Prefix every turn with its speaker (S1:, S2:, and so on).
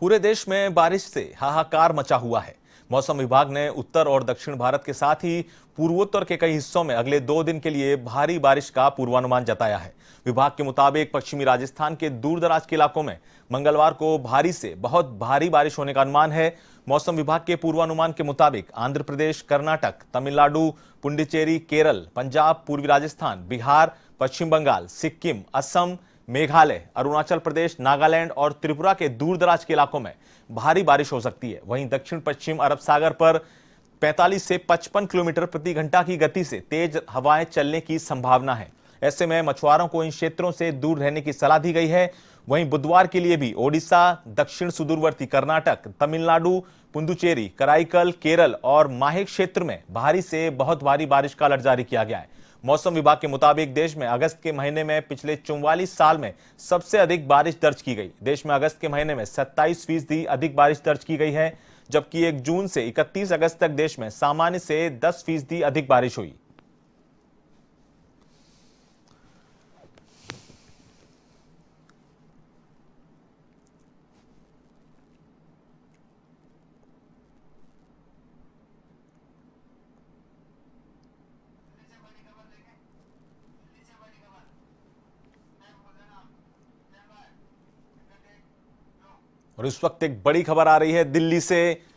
S1: पूरे देश में बारिश से हाहाकार मचा हुआ है मौसम विभाग ने उत्तर और दक्षिण भारत के साथ ही पूर्वोत्तर के कई हिस्सों में अगले दो दिन के लिए भारी बारिश का पूर्वानुमान जताया है विभाग के मुताबिक पश्चिमी राजस्थान के दूरदराज के इलाकों में मंगलवार को भारी से बहुत भारी बारिश होने का अनुमान है मौसम विभाग के पूर्वानुमान के मुताबिक आंध्र प्रदेश कर्नाटक तमिलनाडु पुंडिचेरी केरल पंजाब पूर्वी राजस्थान बिहार पश्चिम बंगाल सिक्किम असम मेघालय अरुणाचल प्रदेश नागालैंड और त्रिपुरा के दूरदराज के इलाकों में भारी बारिश हो सकती है वहीं दक्षिण पश्चिम अरब सागर पर 45 से 55 किलोमीटर प्रति घंटा की गति से तेज हवाएं चलने की संभावना है ऐसे में मछुआरों को इन क्षेत्रों से दूर रहने की सलाह दी गई है वहीं बुधवार के लिए भी ओडिशा दक्षिण सुदूरवर्ती कर्नाटक तमिलनाडु पुंदुचेरी कराईकल केरल और माहे क्षेत्र में भारी से बहुत भारी बारिश का अलर्ट जारी किया गया है मौसम विभाग के मुताबिक देश में अगस्त के महीने में पिछले चौवालीस साल में सबसे अधिक बारिश दर्ज की गई देश में अगस्त के महीने में सत्ताईस फीसदी अधिक बारिश दर्ज की गई है जबकि एक जून से इकतीस अगस्त तक देश में सामान्य से दस फीसदी अधिक बारिश हुई और इस वक्त एक बड़ी खबर आ रही है दिल्ली से